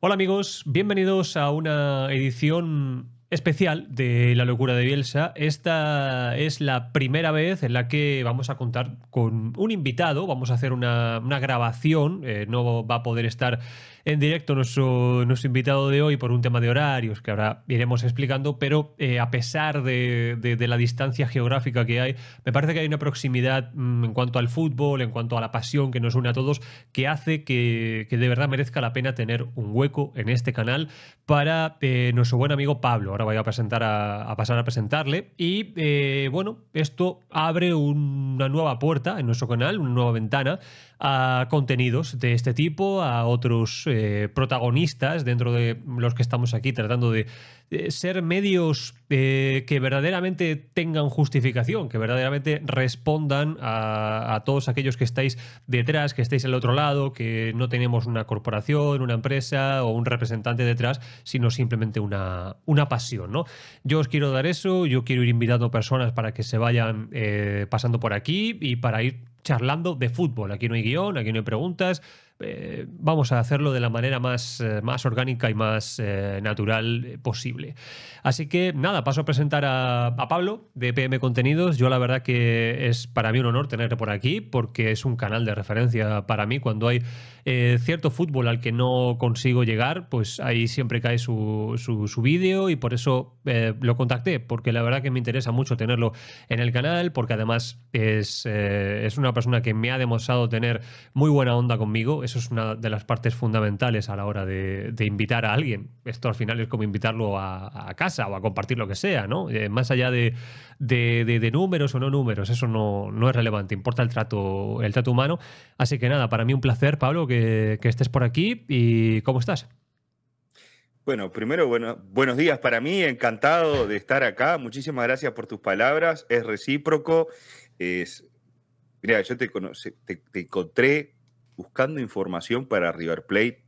Hola amigos, bienvenidos a una edición especial de La locura de Bielsa. Esta es la primera vez en la que vamos a contar con un invitado, vamos a hacer una, grabación, eh, no va a poder estar en directo nuestro, invitado de hoy por un tema de horarios que ahora iremos explicando, pero eh, a pesar de, la distancia geográfica que hay, me parece que hay una proximidad mm, en cuanto al fútbol, en cuanto a la pasión que nos une a todos, que hace que, de verdad merezca la pena tener un hueco en este canal para eh, nuestro buen amigo Pablo ahora voy a, presentar a, pasar a presentarle. Y eh, bueno, esto abre una nueva puerta en nuestro canal, una nueva ventana a contenidos de este tipo, a otros eh, protagonistas dentro de los que estamos aquí tratando de ser medios eh, que verdaderamente tengan justificación, que verdaderamente respondan a, todos aquellos que estáis detrás, que estáis al otro lado, que no tenemos una corporación, una empresa o un representante detrás, sino simplemente una, una pasión. ¿no? Yo os quiero dar eso, yo quiero ir invitando personas para que se vayan eh, pasando por aquí y para ir charlando de fútbol. Aquí no hay guión, aquí no hay preguntas. Eh, vamos a hacerlo de la manera más, eh, más orgánica y más eh, natural posible. Así que nada, paso a presentar a, Pablo de PM Contenidos. Yo la verdad que es para mí un honor tenerlo por aquí porque es un canal de referencia para mí cuando hay cierto fútbol al que no consigo llegar, pues ahí siempre cae su, su, su vídeo y por eso lo contacté, porque la verdad que me interesa mucho tenerlo en el canal, porque además es, es una persona que me ha demostrado tener muy buena onda conmigo, eso es una de las partes fundamentales a la hora de, invitar a alguien. Esto al final es como invitarlo a, casa o a compartir lo que sea, ¿no? Eh, más allá de, de, números o no números, eso no, no, es relevante, importa el trato, el trato humano. Así que nada, para mí un placer, Pablo, que, estés por aquí y ¿cómo estás? Bueno, primero, bueno, buenos días para mí, encantado de estar acá. Muchísimas gracias por tus palabras, es recíproco. mira, yo te, te encontré buscando información para River Plate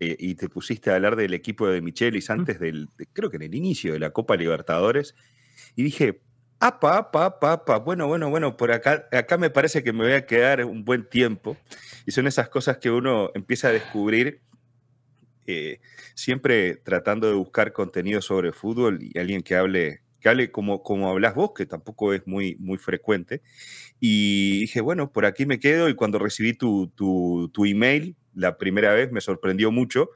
eh, y te pusiste a hablar del equipo de Michelis antes del, creo que en el inicio de la Copa Libertadores, y dije, apa, apa, apa, apa, bueno, bueno, bueno, por acá, acá me parece que me voy a quedar un buen tiempo. Y son esas cosas que uno empieza a descubrir. Eh, siempre tratando de buscar contenido sobre fútbol y alguien que hable que hable como, como hablas vos, que tampoco es muy, muy frecuente. Y dije, bueno, por aquí me quedo y cuando recibí tu, tu, tu email la primera vez me sorprendió mucho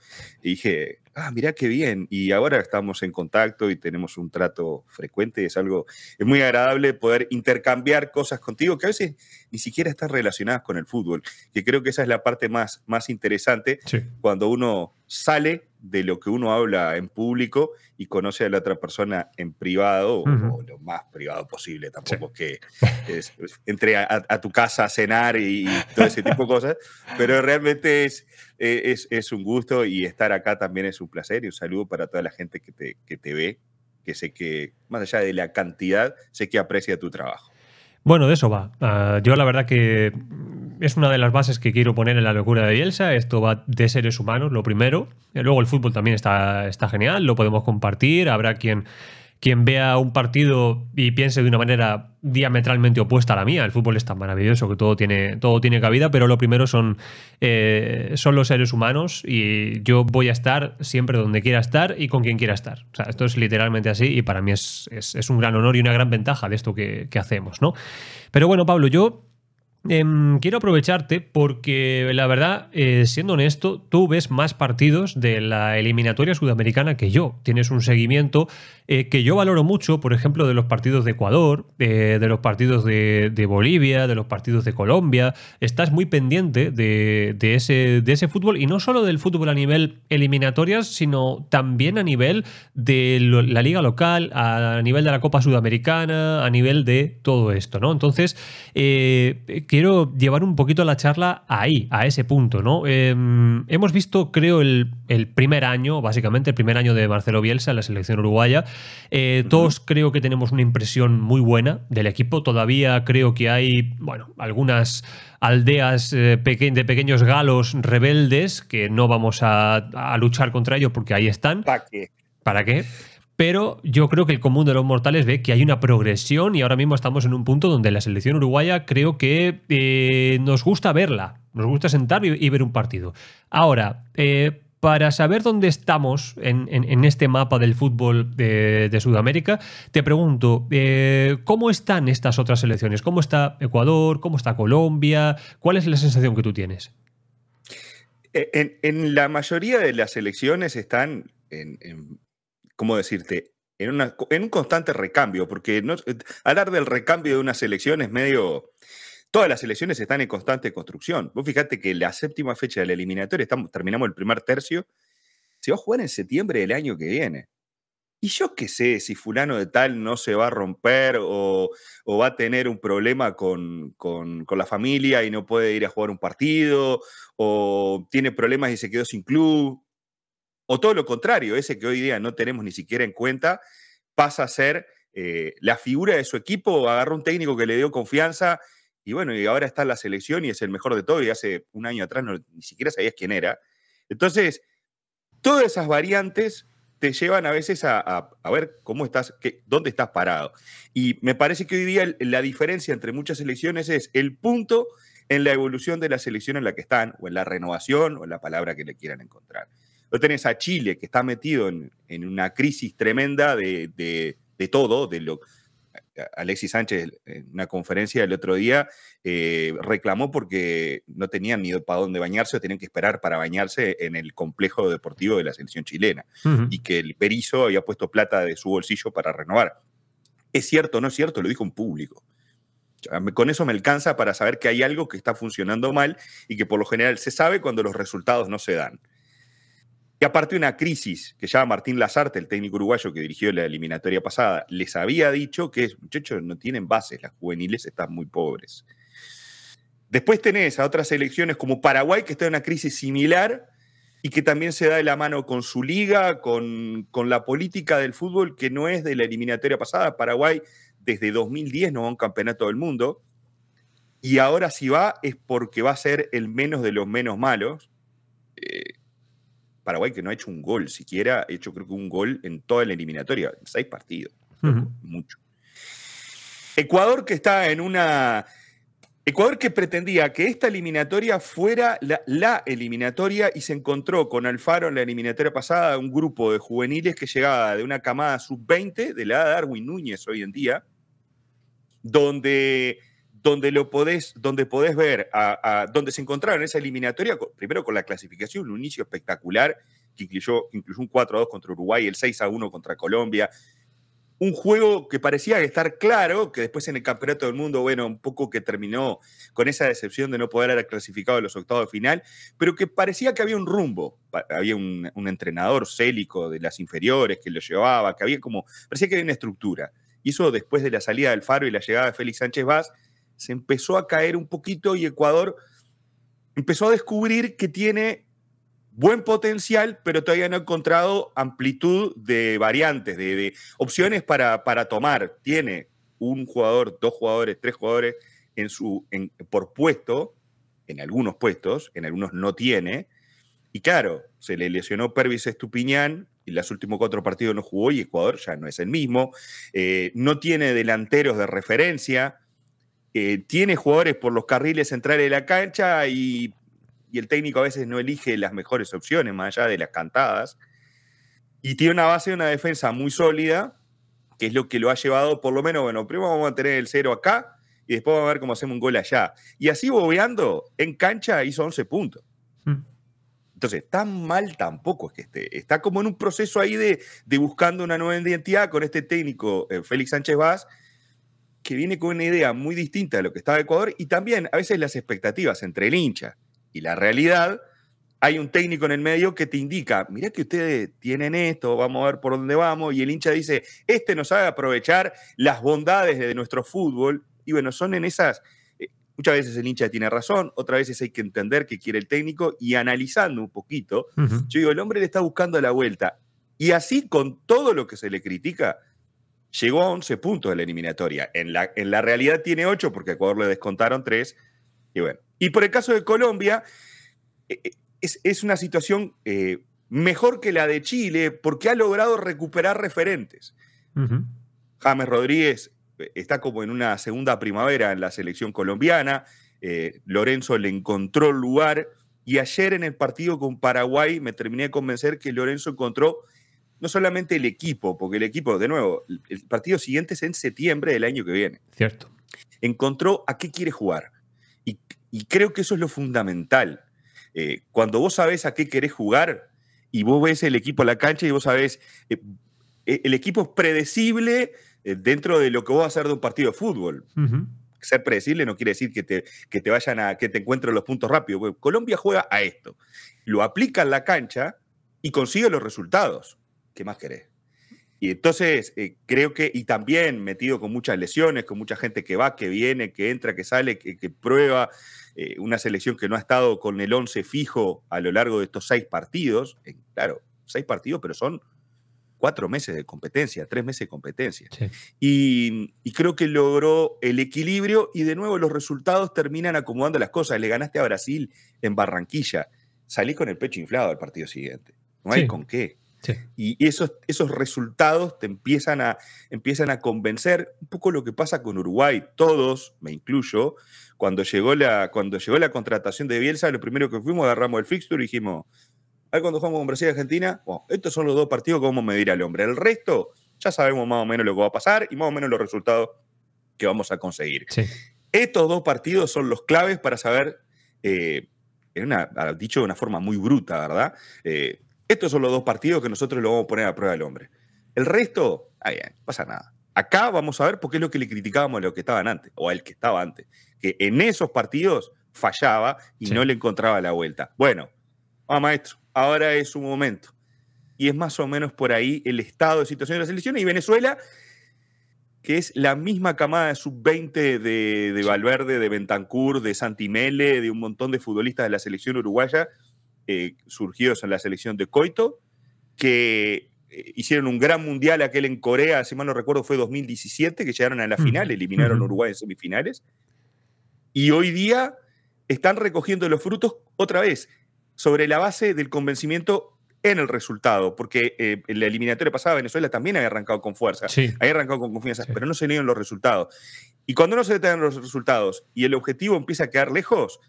y dije, ah, mira qué bien. Y ahora estamos en contacto y tenemos un trato frecuente. Es algo, es muy agradable poder intercambiar cosas contigo que a veces ni siquiera están relacionadas con el fútbol, que creo que esa es la parte más, más interesante cuando uno sale de lo que uno habla en público y conoce a la otra persona en privado o lo más privado posible, tampoco que entre a, tu casa a cenar y, todo ese tipo de cosas, pero realmente es, eh, es, es un gusto y estar acá también es un placer y un saludo para toda la gente que te, ve, que sé que, más allá de la cantidad, sé que aprecia tu trabajo. Bueno, de eso va. Ah, yo la verdad que mm, es una de las bases que quiero poner en la locura de Bielsa. Esto va de seres humanos, lo primero. Eh, luego el fútbol también está, está genial, lo podemos compartir. Habrá quien quien vea un partido y piense de una manera diametralmente opuesta a la mía. El fútbol es tan maravilloso que todo tiene, todo tiene cabida, pero lo primero son, eh, son los seres humanos y yo voy a estar siempre donde quiera estar y con quien quiera estar. O sea, esto es literalmente así y para mí es, un gran honor y una gran ventaja de esto que, hacemos, ¿no? Pero bueno, Pablo, yo em, quiero aprovecharte porque la verdad, eh, siendo honesto, tú ves más partidos de la eliminatoria sudamericana que yo. Tienes un seguimiento eh, que yo valoro mucho, por ejemplo, de los partidos de Ecuador, de los partidos de, Bolivia, de los partidos de Colombia. Estás muy pendiente de, ese, fútbol y no solo del fútbol a nivel eliminatorias, sino también a nivel de la liga local, a, nivel de la Copa Sudamericana, a nivel de todo esto, ¿no? Entonces, eh, quiero llevar un poquito la charla ahí, a ese punto, ¿no? Em, hemos visto, creo, el primer año, básicamente el primer año de Marcelo Bielsa en la selección uruguaya, todos eh, creo que tenemos una impresión muy buena del equipo. Todavía creo que hay, bueno, algunas aldeas eh, de pequeños galos rebeldes que no vamos a, luchar contra ellos porque ahí están. ¿Para qué? ¿Para qué? pero yo creo que el común de los mortales ve que hay una progresión y ahora mismo estamos en un punto donde la selección uruguaya creo que eh, nos gusta verla, nos gusta sentar y, ver un partido. Ahora, eh, para saber dónde estamos en, este mapa del fútbol de, Sudamérica, te pregunto, eh, ¿cómo están estas otras selecciones? ¿Cómo está Ecuador? ¿Cómo está Colombia? ¿Cuál es la sensación que tú tienes? Eh, en, la mayoría de las elecciones están, en, ¿cómo decirte? en, un constante recambio, porque eh, hablar del recambio de una selección es medio Todas las elecciones están en constante construcción. Vos fijate que la séptima fecha del eliminatorio, estamos, terminamos el primer tercio, se va a jugar en septiembre del año que viene. Y yo qué sé si fulano de tal no se va a romper o, va a tener un problema con, la familia y no puede ir a jugar un partido, o tiene problemas y se quedó sin club, o todo lo contrario, ese que hoy día no tenemos ni siquiera en cuenta, pasa a ser eh, la figura de su equipo, Agarra un técnico que le dio confianza y bueno, y ahora está la selección y es el mejor de todo y hace un año atrás ni siquiera sabías quién era. Entonces, todas esas variantes te llevan a veces a, ver cómo estás, dónde estás parado. Y me parece que hoy día la diferencia entre muchas selecciones es el punto en la evolución de la selección en la que están, o en la renovación, o en la palabra que le quieran encontrar. no tenés a Chile, que está metido en, una crisis tremenda de, de todo, de lo, Alexis Sánchez en una conferencia el otro día eh, reclamó porque no tenían ni para dónde bañarse o tenían que esperar para bañarse en el complejo deportivo de la selección chilena y que el Perizo había puesto plata de su bolsillo para renovar. ¿Es cierto o no es cierto? Lo dijo en público. Con eso me alcanza para saber que hay algo que está funcionando mal y que por lo general se sabe cuando los resultados no se dan. Y aparte una crisis que ya Martín Lazarte, el técnico uruguayo que dirigió la eliminatoria pasada, les había dicho que, muchachos, no tienen bases, las juveniles están muy pobres. Después tenés a otras elecciones como Paraguay, que está en una crisis similar y que también se da de la mano con su liga, con, con la política del fútbol que no es de la eliminatoria pasada. Paraguay desde 2010 no va a un campeonato del mundo y ahora si va es porque va a ser el menos de los menos malos Paraguay que no ha hecho un gol, siquiera ha hecho creo que un gol en toda la eliminatoria, en seis partidos, mucho. Ecuador que está en una... Ecuador que pretendía que esta eliminatoria fuera la, eliminatoria y se encontró con Alfaro en la eliminatoria pasada, un grupo de juveniles que llegaba de una camada sub-20 de la de Darwin Núñez hoy en día, donde donde lo podés, donde podés ver, a, donde se encontraron esa eliminatoria, primero con la clasificación, un inicio espectacular, que incluyó, incluso un 4 2 contra Uruguay, el 6 1 contra Colombia. Un juego que parecía estar claro, que después en el Campeonato del Mundo, bueno, un poco que terminó con esa decepción de no poder haber clasificado a los octavos de final, pero que parecía que había un rumbo. Había un, entrenador célico de las inferiores que lo llevaba, que había como, parecía que había una estructura. Y eso después de la salida del Faro y la llegada de Félix Sánchez Vaz, se empezó a caer un poquito y Ecuador empezó a descubrir que tiene buen potencial, pero todavía no ha encontrado amplitud de variantes, de, opciones para, tomar. Tiene un jugador, dos jugadores, tres jugadores en su, por puesto, en algunos puestos, en algunos no tiene. Y claro, se le lesionó Pervis Estupiñán y las últimos cuatro partidos no jugó y Ecuador ya no es el mismo. Eh, no tiene delanteros de referencia. Eh, tiene jugadores por los carriles centrales de la cancha y, el técnico a veces no elige las mejores opciones, más allá de las cantadas. Y tiene una base de una defensa muy sólida, que es lo que lo ha llevado, por lo menos, bueno, primero vamos a tener el cero acá y después vamos a ver cómo hacemos un gol allá. Y así bobeando, en cancha hizo 11 puntos. Hmm. Entonces, tan mal tampoco es que esté. Está como en un proceso ahí de, buscando una nueva identidad con este técnico, eh, Félix Sánchez Vaz, que viene con una idea muy distinta de lo que estaba Ecuador y también a veces las expectativas entre el hincha y la realidad, hay un técnico en el medio que te indica, mira que ustedes tienen esto, vamos a ver por dónde vamos, y el hincha dice, este nos sabe aprovechar las bondades de nuestro fútbol, y bueno, son en esas, eh, muchas veces el hincha tiene razón, otras veces hay que entender qué quiere el técnico, y analizando un poquito, yo digo, el hombre le está buscando la vuelta, y así con todo lo que se le critica, llegó a 11 puntos de la eliminatoria. En la, en la realidad tiene 8 porque a Ecuador le descontaron 3. Y bueno, y por el caso de Colombia, eh, eh, es, una situación eh, mejor que la de Chile porque ha logrado recuperar referentes. James Rodríguez está como en una segunda primavera en la selección colombiana. Lorenzo le encontró lugar. Y ayer en el partido con Paraguay me terminé de convencer que Lorenzo encontró no solamente el equipo, porque el equipo, de nuevo, el partido siguiente es en septiembre del año que viene. Cierto. Encontró a qué quiere jugar. Y, creo que eso es lo fundamental. Eh, cuando vos sabés a qué querés jugar y vos ves el equipo a la cancha y vos sabés, eh, eh, el equipo es predecible dentro de lo que vos vas a hacer de un partido de fútbol. Ser predecible no quiere decir que te, que te vayan a, que te encuentren los puntos rápidos. Colombia juega a esto. Lo aplica en la cancha y consigue los resultados. ¿Qué más querés? Y entonces eh, creo que, y también metido con muchas lesiones, con mucha gente que va, que viene, que entra, que sale, que, prueba, eh, una selección que no ha estado con el 11 fijo a lo largo de estos seis partidos, claro, seis partidos, pero son cuatro meses de competencia, tres meses de competencia. Y, creo que logró el equilibrio y de nuevo los resultados terminan acomodando las cosas. Le ganaste a Brasil en Barranquilla, salí con el pecho inflado al partido siguiente, no hay con qué. Y esos, esos resultados te empiezan a, empiezan a convencer un poco lo que pasa con Uruguay. Todos, me incluyo, cuando llegó la, cuando llegó la contratación de Bielsa, lo primero que fuimos, agarramos el fixture y dijimos, ahí cuando jugamos con Brasil y Argentina, bueno, estos son los dos partidos que vamos a medir al hombre. El resto ya sabemos más o menos lo que va a pasar y más o menos los resultados que vamos a conseguir. Estos dos partidos son los claves para saber, eh, en una, dicho de una forma muy bruta, ¿verdad? Eh, estos son los dos partidos que nosotros lo vamos a poner a prueba al hombre. El resto, ahí pasa nada. Acá vamos a ver por qué es lo que le criticábamos a los que estaban antes, o al que estaba antes, que en esos partidos fallaba y no le encontraba la vuelta. Bueno, ah, maestro, ahora es su momento. Y es más o menos por ahí el estado de situación de la selección. Y Venezuela, que es la misma camada de sub-20 de, Valverde, de Bentancur, de Santimele, de un montón de futbolistas de la selección uruguaya, eh, surgidos en la selección de Coito, que eh, hicieron un gran mundial aquel en Corea, si mal no recuerdo fue 2017, que llegaron a la final, eliminaron a Uruguay en semifinales, y hoy día están recogiendo los frutos otra vez sobre la base del convencimiento en el resultado, porque eh, en la eliminatoria pasada Venezuela también había arrancado con fuerza, sí. había arrancado con confianza, pero no se dieron los resultados. Y cuando no se dan los resultados y el objetivo empieza a quedar lejos,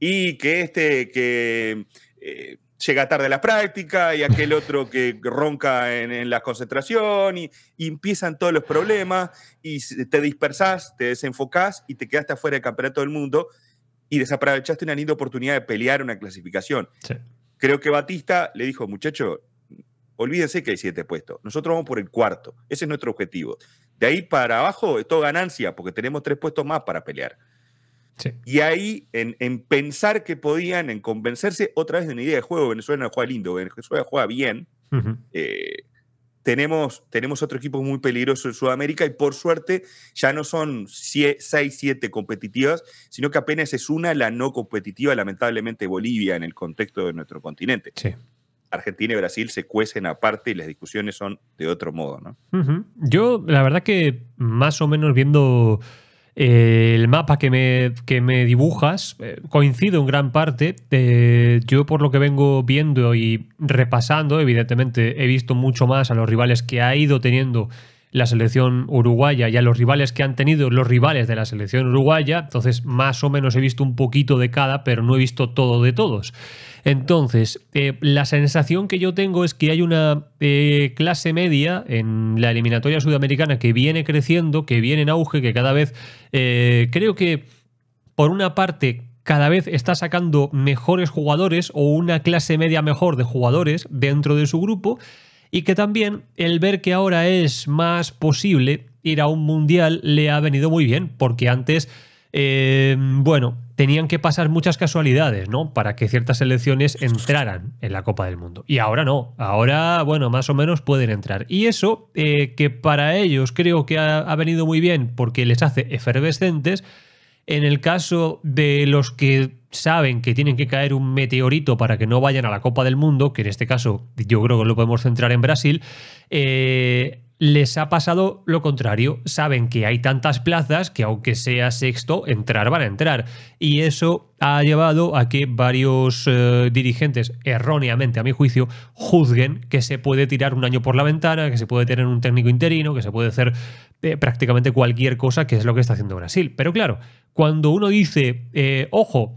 y que este, que eh, llega tarde a la práctica y aquel otro que ronca en, la concentración y, empiezan todos los problemas y te dispersás, te desenfocás y te quedaste afuera del campeonato del mundo y desaprovechaste una linda oportunidad de pelear una clasificación. Creo que Batista le dijo, muchacho, olvídense que hay siete puestos, nosotros vamos por el cuarto, ese es nuestro objetivo. De ahí para abajo es todo ganancia porque tenemos tres puestos más para pelear. Y ahí, en, pensar que podían, en convencerse otra vez de una idea de juego, Venezuela juega lindo, Venezuela juega bien, eh, tenemos, tenemos otro equipo muy peligroso en Sudamérica y por suerte ya no son seis siete competitivas, sino que apenas es una la no competitiva, lamentablemente Bolivia, en el contexto de nuestro continente. Argentina y Brasil se cuecen aparte y las discusiones son de otro modo, ¿no? Yo, la verdad que más o menos viendo el mapa que me, me dibujas eh, coincide en gran parte. yo por lo que vengo viendo y repasando, evidentemente he visto mucho más a los rivales que ha ido teniendo la selección uruguaya y a los rivales que han tenido los rivales de la selección uruguaya. Entonces, más o menos he visto un poquito de cada, pero no he visto todo de todos. Entonces, eh, la sensación que yo tengo es que hay una eh, clase media en la eliminatoria sudamericana que viene creciendo, que viene en auge, que cada vez eh, creo que, por una parte, cada vez está sacando mejores jugadores o una clase media mejor de jugadores dentro de su grupo y que también el ver que ahora es más posible ir a un mundial le ha venido muy bien, porque antes, eh, bueno, tenían que pasar muchas casualidades, ¿no? Para que ciertas selecciones entraran en la Copa del Mundo. Y ahora no, ahora, bueno, más o menos pueden entrar. Y eso, eh, que para ellos creo que ha venido muy bien porque les hace efervescentes, en el caso de los que saben que tienen que caer un meteorito para que no vayan a la Copa del Mundo, que en este caso yo creo que lo podemos centrar en Brasil, eh, les ha pasado lo contrario. Saben que hay tantas plazas que aunque sea sexto, entrar van a entrar. Y eso ha llevado a que varios eh, dirigentes, erróneamente a mi juicio, juzguen que se puede tirar un año por la ventana, que se puede tener un técnico interino, que se puede hacer eh, prácticamente cualquier cosa, que es lo que está haciendo Brasil. Pero claro, cuando uno dice, eh, ojo, ojo,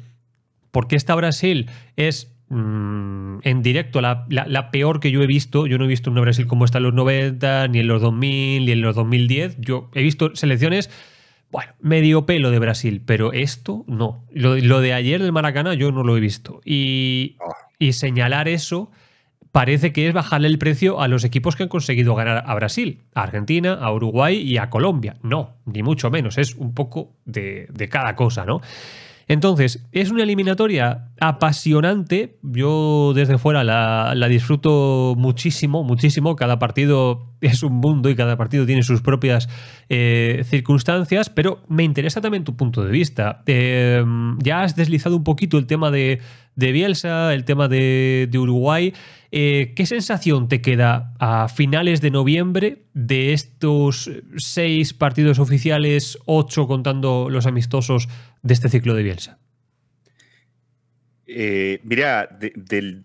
porque está Brasil es Mm, en directo, la, peor que yo he visto. Yo no he visto un Brasil como está en los 90, ni en los 2000, ni en los 2010. Yo he visto selecciones, bueno, medio pelo de Brasil, pero esto no. Lo, de ayer del Maracaná yo no lo he visto. Ah. Y, señalar eso parece que es bajarle el precio a los equipos que han conseguido ganar a Brasil, a Argentina, a Uruguay y a Colombia. No, ni mucho menos, es un poco de, de cada cosa, ¿no? Entonces, es una eliminatoria apasionante. Yo desde fuera la, disfruto muchísimo, muchísimo. Cada partido es un mundo y cada partido tiene sus propias eh, circunstancias, pero me interesa también tu punto de vista. Em, ya has deslizado un poquito el tema de, Bielsa, el tema de, Uruguay. Eh, ¿Qué sensación te queda a finales de noviembre de estos seis partidos oficiales, ocho contando los amistosos? de este ciclo de Bielsa? Eh, mirá, de,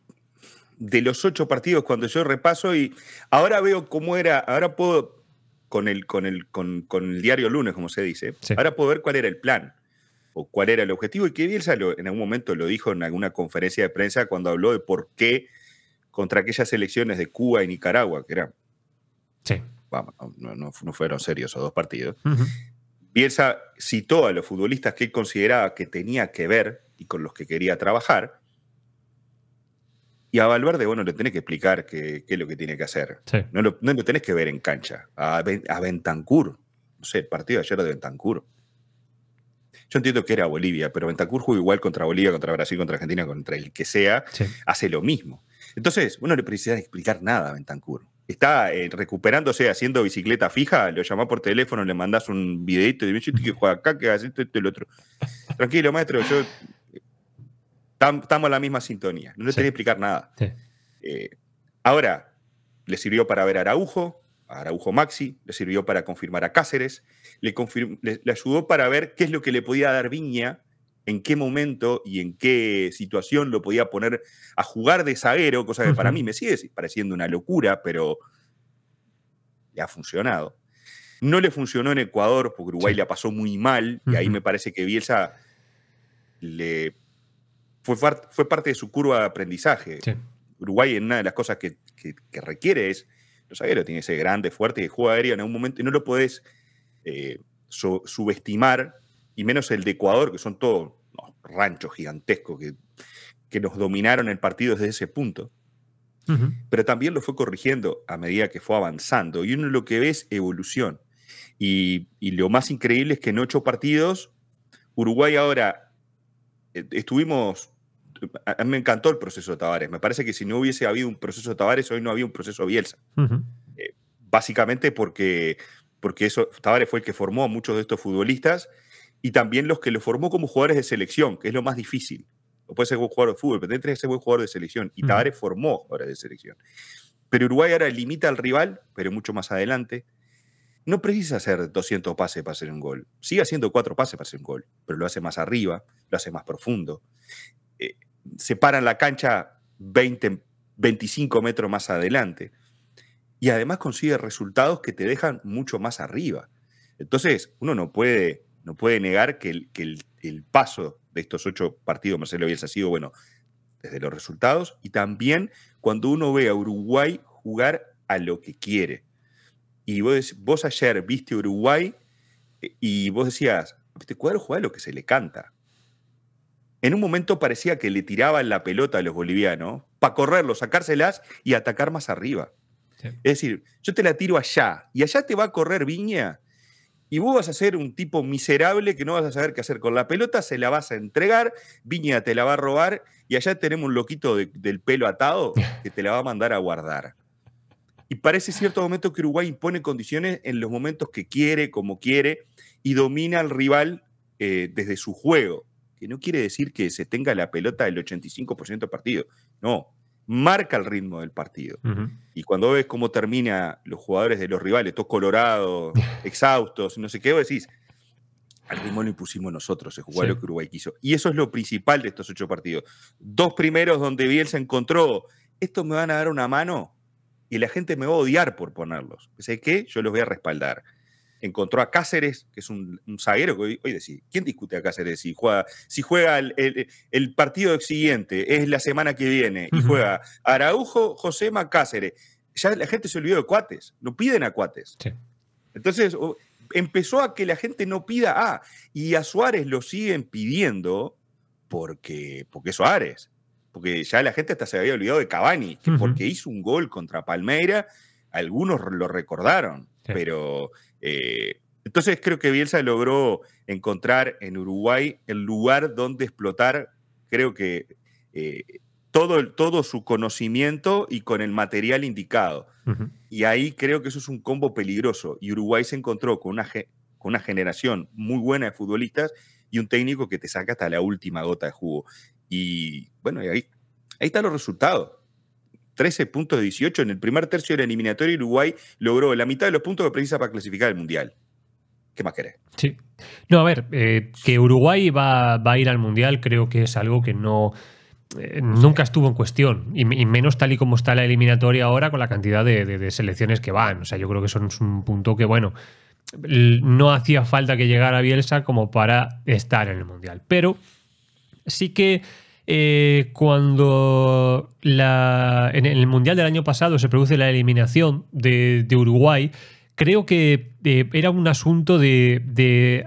los ocho partidos, cuando yo repaso y ahora veo cómo era, ahora puedo, con el, con el, con, el diario lunes, como se dice, ahora puedo ver cuál era el plan o cuál era el objetivo y que Bielsa en algún momento lo dijo en alguna conferencia de prensa cuando habló de por qué contra aquellas elecciones de Cuba y Nicaragua, que eran... Sí. Vamos, no, fueron serios esos dos partidos. Piensa citó a los futbolistas que él consideraba que tenía que ver y con los que quería trabajar. Y a Valverde, bueno, le tenés que explicar qué, es lo que tiene que hacer. No, lo, no, tenés que ver en cancha. A, a Bentancur, no sé, el partido de ayer de Bentancur. Yo entiendo que era Bolivia, pero Bentancur jugó igual contra Bolivia, contra Brasil, contra Argentina, contra el que sea. Hace lo mismo. Entonces, uno le precisa explicar nada a Bentancur está eh, recuperándose haciendo bicicleta fija, lo llamás por teléfono, le mandás un videito y dices, que acá, que hagas esto, esto y lo otro. Tranquilo, maestro, yo eh, estamos en la misma sintonía. No le que explicar nada. Eh, ahora, le sirvió para ver a Araujo, a Araujo Maxi, le sirvió para confirmar a Cáceres, le, le ayudó para ver qué es lo que le podía dar Viña en qué momento y en qué situación lo podía poner a jugar de zaguero, cosa que para mí me sigue pareciendo una locura, pero le ha funcionado. No le funcionó en Ecuador porque Uruguay la pasó muy mal y ahí me parece que Bielsa le fue, fue parte de su curva de aprendizaje. Uruguay en una de las cosas que, requiere es, los zagueros tiene ese grande, fuerte, que juega aéreo en algún momento y no lo podés eh, subestimar y menos el de Ecuador, que son todos ranchos gigantescos que, que nos dominaron el partido desde ese punto. Pero también lo fue corrigiendo a medida que fue avanzando. Y uno lo que ve es evolución. Y, y lo más increíble es que en ocho partidos, Uruguay ahora eh, estuvimos. A mí me encantó el proceso de Tavares. Me parece que si no hubiese habido un proceso de Tavares, hoy no había un proceso Bielsa. Eh, básicamente porque, porque eso, Tavares fue el que formó a muchos de estos futbolistas y también los que lo formó como jugadores de selección, que es lo más difícil. No puede ser buen jugador de fútbol, pero tendría que ser buen jugador de selección. Y Tavares formó ahora de selección. Pero Uruguay ahora limita al rival, pero mucho más adelante. No precisa hacer 200 pases para hacer un gol. Sigue haciendo cuatro pases para hacer un gol, pero lo hace más arriba, lo hace más profundo. Eh, separan la cancha 20, 25 metros más adelante. Y además consigue resultados que te dejan mucho más arriba. Entonces, uno no puede no puede negar que el, paso de estos ocho partidos, Marcelo Bielsa, ha sido bueno desde los resultados y también cuando uno ve a Uruguay jugar a lo que quiere. Y vos, vos ayer viste Uruguay eh, y vos decías, este cuadro juega lo que se le canta. En un momento parecía que le tiraban la pelota a los bolivianos para correrlos, sacárselas y atacar más arriba. Es decir, yo te la tiro allá y allá te va a correr Viña y vos vas a ser un tipo miserable que no vas a saber qué hacer con la pelota, se la vas a entregar, Viña te la va a robar y allá tenemos un loquito del pelo atado que te la va a mandar a guardar. Y parece cierto momento que Uruguay impone condiciones en los momentos que quiere, como quiere, y domina al rival eh, desde su juego, que no quiere decir que se tenga la pelota del 85% del partido, no, marca el ritmo del partido. Y cuando ves cómo termina los jugadores de los rivales, todos colorados, exhaustos, no sé qué, vos decís, al ritmo lo impusimos nosotros, se jugó lo que Uruguay quiso. Y eso es lo principal de estos ocho partidos. Dos primeros donde se encontró, estos me van a dar una mano y la gente me va a odiar por ponerlos. ¿Sabes qué? Yo los voy a respaldar encontró a Cáceres, que es un, zaguero que hoy, hoy ¿quién discute a Cáceres si juega, si juega el, partido siguiente, es la semana que viene, y juega Araujo, José Macáceres. Ya la gente se olvidó de cuates, no piden a cuates. Entonces empezó a que la gente no pida a, y a Suárez lo siguen pidiendo porque, porque es Suárez, porque ya la gente hasta se había olvidado de Cavani, porque hizo un gol contra Palmeira, algunos lo recordaron, pero eh, entonces creo que Bielsa logró encontrar en Uruguay el lugar donde explotar, creo que eh, todo, todo su conocimiento y con el material indicado. Y ahí creo que eso es un combo peligroso. Y Uruguay se encontró con una, con una generación muy buena de futbolistas y un técnico que te saca hasta la última gota de jugo. Y bueno, ahí, ahí están los resultados. 13 puntos de 18 en el primer tercio de la eliminatoria, Uruguay logró la mitad de los puntos que precisa para clasificar el Mundial. ¿Qué más querés? Sí. No, a ver, eh, que Uruguay va, a ir al Mundial creo que es algo que no... Eh, nunca estuvo en cuestión, y, menos tal y como está la eliminatoria ahora con la cantidad de, de selecciones que van. O sea, yo creo que eso es un punto que, bueno, no hacía falta que llegara Bielsa como para estar en el Mundial. Pero sí que eh, cuando en el Mundial del año pasado se produce la eliminación de, Uruguay, creo que eh, era un asunto de,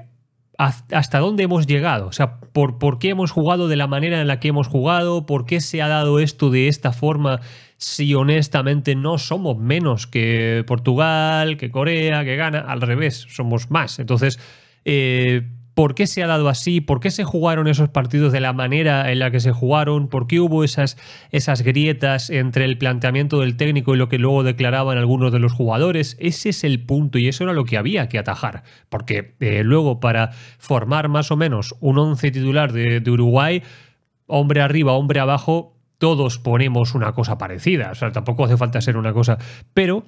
hasta dónde hemos llegado, o sea, por, por, qué hemos jugado de la manera en la que hemos jugado, por qué se ha dado esto de esta forma, si honestamente no somos menos que Portugal, que Corea, que Ghana, al revés, somos más. Entonces, eh, por qué se ha dado así, por qué se jugaron esos partidos de la manera en la que se jugaron, por qué hubo esas, esas grietas entre el planteamiento del técnico y lo que luego declaraban algunos de los jugadores. Ese es el punto y eso era lo que había que atajar, porque eh, luego para formar más o menos un once titular de, de Uruguay, hombre arriba, hombre abajo, todos ponemos una cosa parecida. O sea, tampoco hace falta ser una cosa. Pero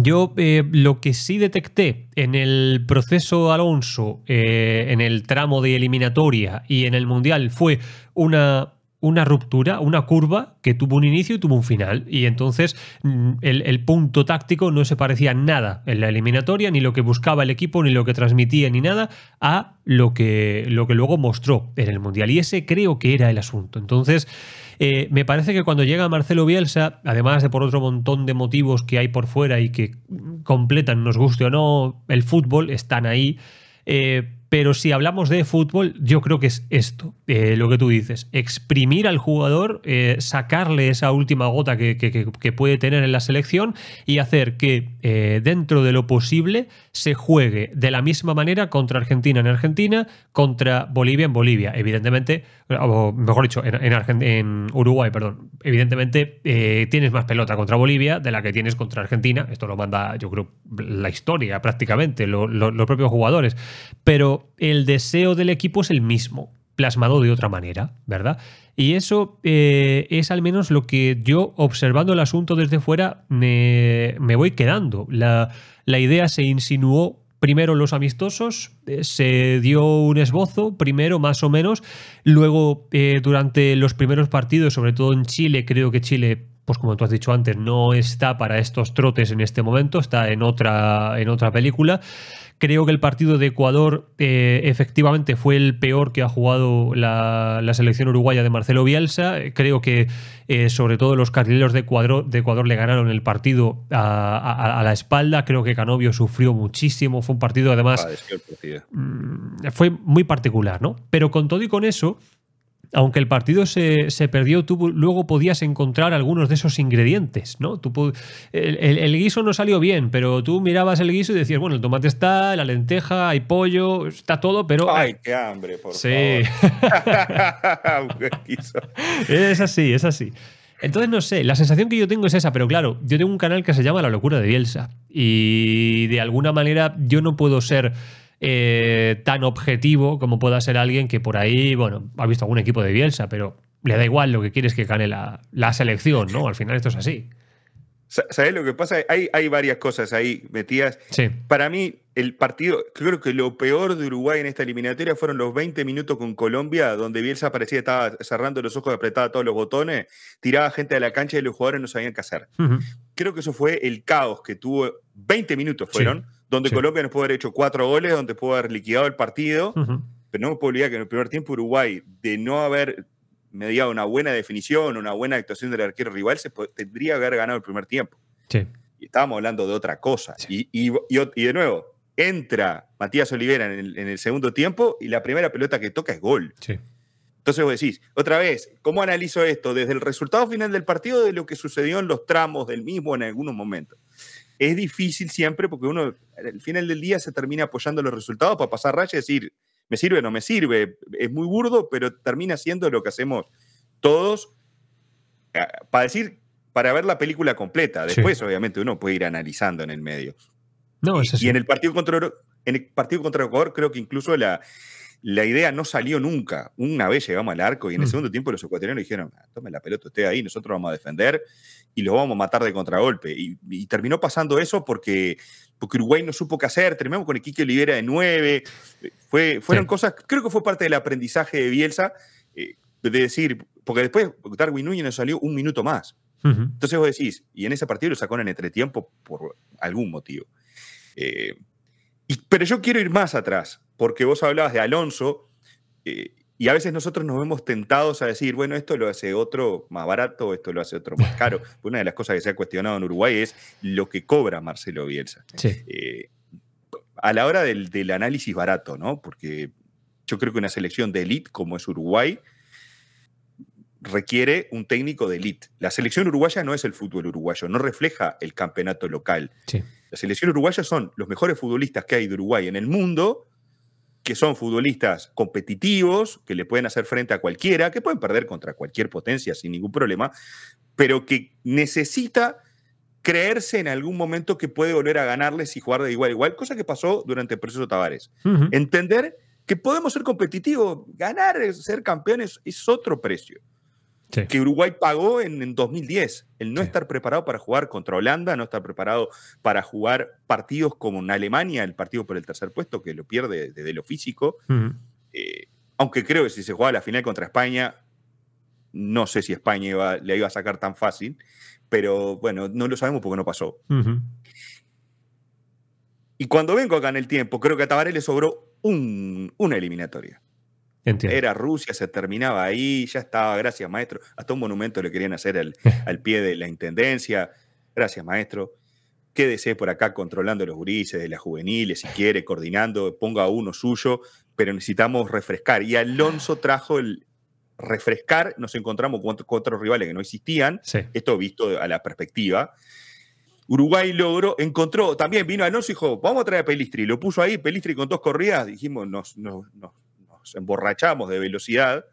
yo eh, lo que sí detecté en el proceso Alonso, eh, en el tramo de eliminatoria y en el Mundial, fue una una ruptura, una curva que tuvo un inicio y tuvo un final. Y entonces mm, el, punto táctico no se parecía nada en la eliminatoria, ni lo que buscaba el equipo, ni lo que transmitía, ni nada, a lo que, lo que luego mostró en el Mundial. Y ese creo que era el asunto. Entonces, eh, me parece que cuando llega Marcelo Bielsa, además de por otro montón de motivos que hay por fuera y que completan, nos guste o no, el fútbol, están ahí. Eh, pero si hablamos de fútbol, yo creo que es esto, eh, lo que tú dices, exprimir al jugador, eh, sacarle esa última gota que, puede tener en la selección y hacer que eh, dentro de lo posible se juegue de la misma manera contra Argentina en Argentina, contra Bolivia en Bolivia, evidentemente, o mejor dicho, en, en, Uruguay, perdón, evidentemente tienes más pelota contra Bolivia de la que tienes contra Argentina, esto lo manda yo creo la historia prácticamente, los propios jugadores, pero el deseo del equipo es el mismo, plasmado de otra manera, ¿verdad? Y eso eh, es al menos lo que yo, observando el asunto desde fuera, me, me voy quedando. La, idea se insinuó primero los amistosos, eh, se dio un esbozo, primero más o menos, luego eh, durante los primeros partidos, sobre todo en Chile, creo que Chile pues como tú has dicho antes, no está para estos trotes en este momento, está en otra, en otra película. Creo que el partido de Ecuador eh, efectivamente fue el peor que ha jugado la, selección uruguaya de Marcelo Bielsa. Creo que eh, sobre todo los carrileros de Ecuador, le ganaron el partido a, la espalda. Creo que Canovio sufrió muchísimo. Fue un partido además... Ah, mm, fue muy particular, ¿no? Pero con todo y con eso aunque el partido se, perdió, tú luego podías encontrar algunos de esos ingredientes, ¿no? Tú, el, guiso no salió bien, pero tú mirabas el guiso y decías, bueno, el tomate está, la lenteja, hay pollo, está todo, pero... ¡Ay, qué hambre, por sí. es así, es así. Entonces, no sé, la sensación que yo tengo es esa, pero claro, yo tengo un canal que se llama La locura de Bielsa y de alguna manera yo no puedo ser eh, tan objetivo como pueda ser alguien que por ahí, bueno, ha visto algún equipo de Bielsa, pero le da igual lo que quieres que gane la, selección, ¿no? Al final esto es así. ¿Sabes lo que pasa? Hay, hay varias cosas ahí metidas. Para mí, el partido, creo que lo peor de Uruguay en esta eliminatoria fueron los 20 minutos con Colombia, donde Bielsa parecía estaba cerrando los ojos, apretaba todos los botones, tiraba gente a la cancha y los jugadores no sabían qué hacer. Creo que eso fue el caos que tuvo. 20 minutos fueron donde Colombia nos pudo haber hecho cuatro goles, donde pudo haber liquidado el partido, pero no me puedo olvidar que en el primer tiempo Uruguay, de no haber mediado una buena definición, una buena actuación del arquero rival, se tendría que haber ganado el primer tiempo. Y estábamos hablando de otra cosa. Y, de nuevo, entra Matías Olivera en el, segundo tiempo y la primera pelota que toca es gol. Entonces vos decís, otra vez, ¿cómo analizo esto? Desde el resultado final del partido de lo que sucedió en los tramos del mismo en algunos momentos es difícil siempre porque uno al final del día se termina apoyando los resultados para pasar raya y decir, me sirve o no me sirve. Es muy burdo, pero termina siendo lo que hacemos todos eh, para decir, para ver la película completa. Después, obviamente, uno puede ir analizando en el medio. No, es Y en el partido contra, en el partido contra Ecuador, creo que incluso la, la idea no salió nunca. Una vez llegamos al arco y en el mm. segundo tiempo los ecuatorianos dijeron, ah, Tomen la pelota usted ahí, nosotros vamos a defender y los vamos a matar de contragolpe. Y, terminó pasando eso porque, porque Uruguay no supo qué hacer, terminamos con el Oliveira Olivera de nueve. Fue, fueron cosas, creo que fue parte del aprendizaje de Bielsa, eh, de decir, porque después Darwin Núñez nos salió un minuto más. Entonces vos decís, y en ese partido lo sacó en entretiempo por algún motivo. Eh, y, pero yo quiero ir más atrás porque vos hablabas de Alonso eh, y a veces nosotros nos vemos tentados a decir, bueno, esto lo hace otro más barato, esto lo hace otro más caro. Una de las cosas que se ha cuestionado en Uruguay es lo que cobra Marcelo Bielsa. Eh, a la hora del, análisis barato, ¿no? Porque yo creo que una selección de élite, como es Uruguay requiere un técnico de élite. La selección uruguaya no es el fútbol uruguayo, no refleja el campeonato local. La selección uruguaya son los mejores futbolistas que hay de Uruguay en el mundo que son futbolistas competitivos, que le pueden hacer frente a cualquiera, que pueden perder contra cualquier potencia sin ningún problema, pero que necesita creerse en algún momento que puede volver a ganarles y jugar de igual a igual, cosa que pasó durante el proceso Tavares. Entender que podemos ser competitivos, ganar, ser campeones es otro precio que Uruguay pagó en, 2010. El no estar preparado para jugar contra Holanda, no estar preparado para jugar partidos como en Alemania, el partido por el tercer puesto, que lo pierde desde lo físico. Eh, aunque creo que si se jugaba la final contra España, no sé si España le iba a sacar tan fácil, pero bueno, no lo sabemos porque no pasó. Y cuando vengo acá en el tiempo, creo que a Tabaré le sobró una eliminatoria. Era Rusia, se terminaba ahí, ya estaba, gracias maestro. Hasta un monumento le querían hacer al, al pie de la intendencia. Gracias maestro. Quédese por acá controlando los gurises de las juveniles, si quiere, coordinando, ponga uno suyo, pero necesitamos refrescar. Y Alonso trajo el refrescar, nos encontramos con, otros rivales que no existían, esto visto a la perspectiva. Uruguay logró, encontró, también vino Alonso y dijo, vamos a traer a Pelistri, lo puso ahí, Pelistri con dos corridas, dijimos, no, no, nos emborrachamos de velocidad.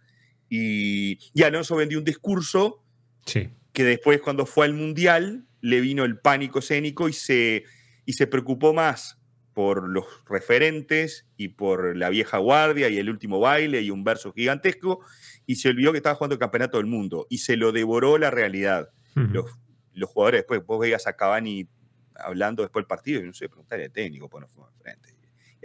Y, Alonso vendió un discurso que después cuando fue al Mundial le vino el pánico escénico y se, y se preocupó más por los referentes y por la vieja guardia y el último baile y un verso gigantesco y se olvidó que estaba jugando el campeonato del mundo y se lo devoró la realidad. los, jugadores después, vos veías a Cavani hablando después del partido y no sé, preguntarle el técnico, pues no fue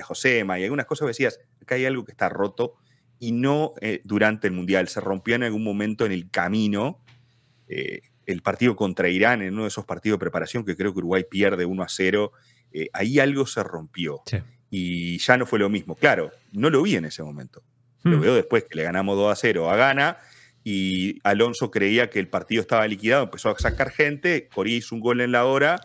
Josema y algunas cosas decías, acá hay algo que está roto y no eh, durante el Mundial, se rompió en algún momento en el camino eh, el partido contra Irán, en uno de esos partidos de preparación que creo que Uruguay pierde 1 a 0, eh, ahí algo se rompió y ya no fue lo mismo. Claro, no lo vi en ese momento, lo hmm. veo después que le ganamos 2 a 0 a Gana y Alonso creía que el partido estaba liquidado, empezó a sacar gente, corís hizo un gol en la hora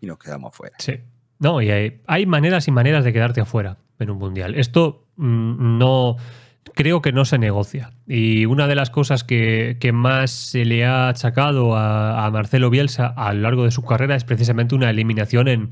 y nos quedamos afuera. Sí. No, y hay, maneras y maneras de quedarte afuera en un mundial. Esto mm, no creo que no se negocia. Y una de las cosas que, más se le ha achacado a, Marcelo Bielsa a lo largo de su carrera es precisamente una eliminación en,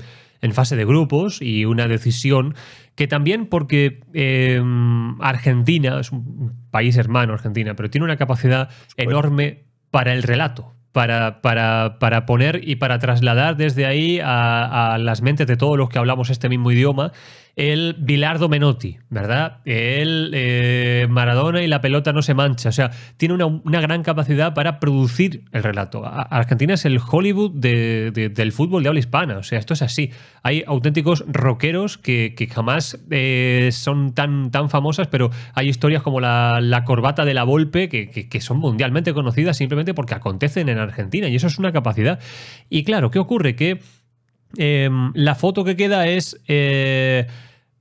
fase de grupos y una decisión que también porque em, Argentina es un país hermano Argentina, pero tiene una capacidad enorme para el relato para, para, para, poner y para trasladar desde ahí a, a, las mentes de todos los que hablamos este mismo idioma el Bilardo Menotti, ¿verdad? El eh, Maradona y la pelota no se mancha. O sea, tiene una, gran capacidad para producir el relato. Argentina es el Hollywood del fútbol de habla hispana. O sea, esto es así. Hay auténticos rockeros que, jamás eh, son tan, tan famosas, pero hay historias como la, corbata de la Volpe que, son mundialmente conocidas simplemente porque acontecen en Argentina. Y eso es una capacidad. Y claro, ¿qué ocurre? Que em, la foto que queda es eh,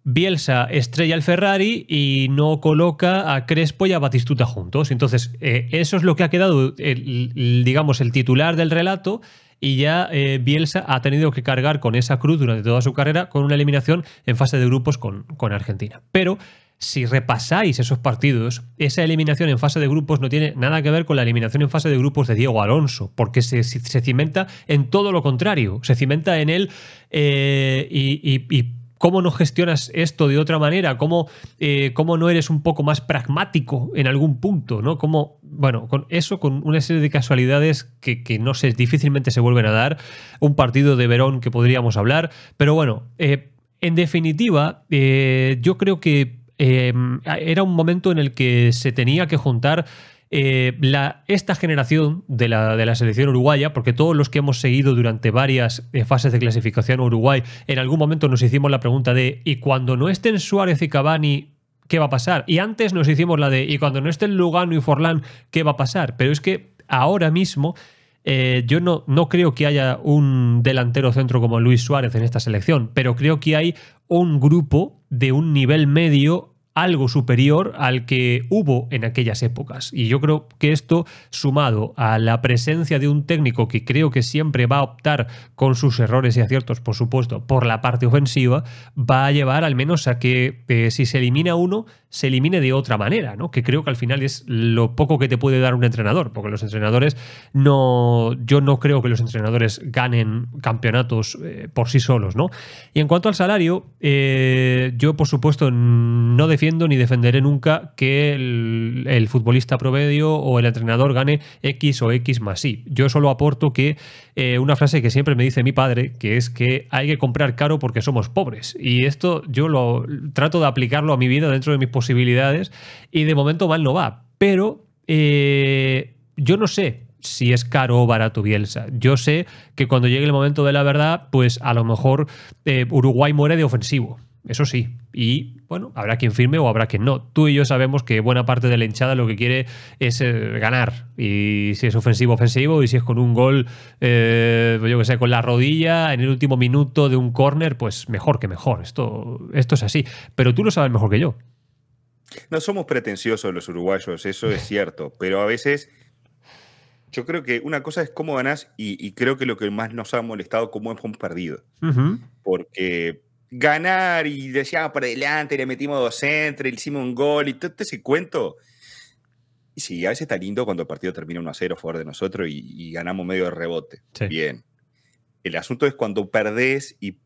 Bielsa estrella el Ferrari y no coloca a Crespo y a Batistuta juntos. Entonces, eh, eso es lo que ha quedado, digamos, el titular del relato y ya eh, Bielsa ha tenido que cargar con esa cruz durante toda su carrera con una eliminación en fase de grupos con, con Argentina. Pero si repasáis esos partidos, esa eliminación en fase de grupos no tiene nada que ver con la eliminación en fase de grupos de Diego Alonso, porque se, cimenta en todo lo contrario, se cimenta en él eh, y, y ¿Cómo no gestionas esto de otra manera? Eh, ¿Cómo, no eres un poco más pragmático en algún punto? ¿no? bueno, con eso, con una serie de casualidades que, no sé, difícilmente se vuelven a dar. Un partido de Verón que podríamos hablar. Pero bueno, eh, en definitiva, eh, yo creo que era un momento en el que se tenía que juntar eh, esta generación de la, de la, selección uruguaya, porque todos los que hemos seguido durante varias eh, fases de clasificación Uruguay, en algún momento nos hicimos la pregunta de, ¿y cuando no estén Suárez y Cavani, qué va a pasar? Y antes nos hicimos la de, ¿y cuando no estén Lugano y Forlán, qué va a pasar? Pero es que ahora mismo eh, yo no, no, creo que haya un delantero centro como Luis Suárez en esta selección, pero creo que hay un grupo de un nivel medio algo superior al que hubo en aquellas épocas. Y yo creo que esto, sumado a la presencia de un técnico que creo que siempre va a optar con sus errores y aciertos, por supuesto, por la parte ofensiva, va a llevar al menos a que eh, si se elimina uno, se elimine de otra manera, ¿no? Que creo que al final es lo poco que te puede dar un entrenador, porque los entrenadores no. Yo no creo que los entrenadores ganen campeonatos eh, por sí solos, ¿no? Y en cuanto al salario, eh, yo por supuesto no defiendo ni defenderé nunca que el, futbolista promedio o el entrenador gane X o X más Y. Yo solo aporto que eh, una frase que siempre me dice mi padre, que es que hay que comprar caro porque somos pobres. Y esto yo lo trato de aplicarlo a mi vida dentro de mis posibilidades y de momento mal no va. Pero eh, yo no sé si es caro o barato Bielsa. Yo sé que cuando llegue el momento de la verdad, pues a lo mejor eh, Uruguay muere de ofensivo. Eso sí. Y bueno, habrá quien firme o habrá quien no. Tú y yo sabemos que buena parte de la hinchada lo que quiere es eh, ganar. Y si es ofensivo, ofensivo. Y si es con un gol, yo que sé, con la rodilla, en el último minuto de un córner, pues mejor que mejor. Esto, esto es así. Pero tú lo sabes mejor que yo. No somos pretenciosos los uruguayos, eso es cierto, pero a veces yo creo que una cosa es cómo ganás y, creo que lo que más nos ha molestado cómo un perdido. Porque ganar y decíamos ah, para adelante, le metimos dos centros, le hicimos un gol y todo ese cuento. sí, a veces está lindo cuando el partido termina 1 a 0 a favor de nosotros y, ganamos medio de rebote. Bien, el asunto es cuando perdés y,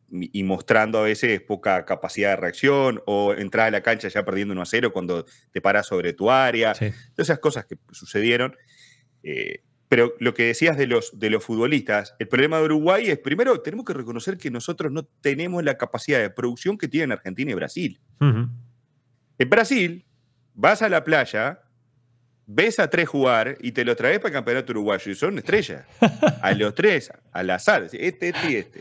mostrando a veces poca capacidad de reacción o entrar a la cancha ya perdiendo 1 a 0 cuando te paras sobre tu área. Todas esas cosas que sucedieron. Eh, pero lo que decías de los, de los futbolistas, el problema de Uruguay es, primero, tenemos que reconocer que nosotros no tenemos la capacidad de producción que tienen Argentina y Brasil. En Brasil, vas a la playa ves a tres jugar y te los traes para el campeonato uruguayo y son estrellas. A los tres, al azar, este, este y este.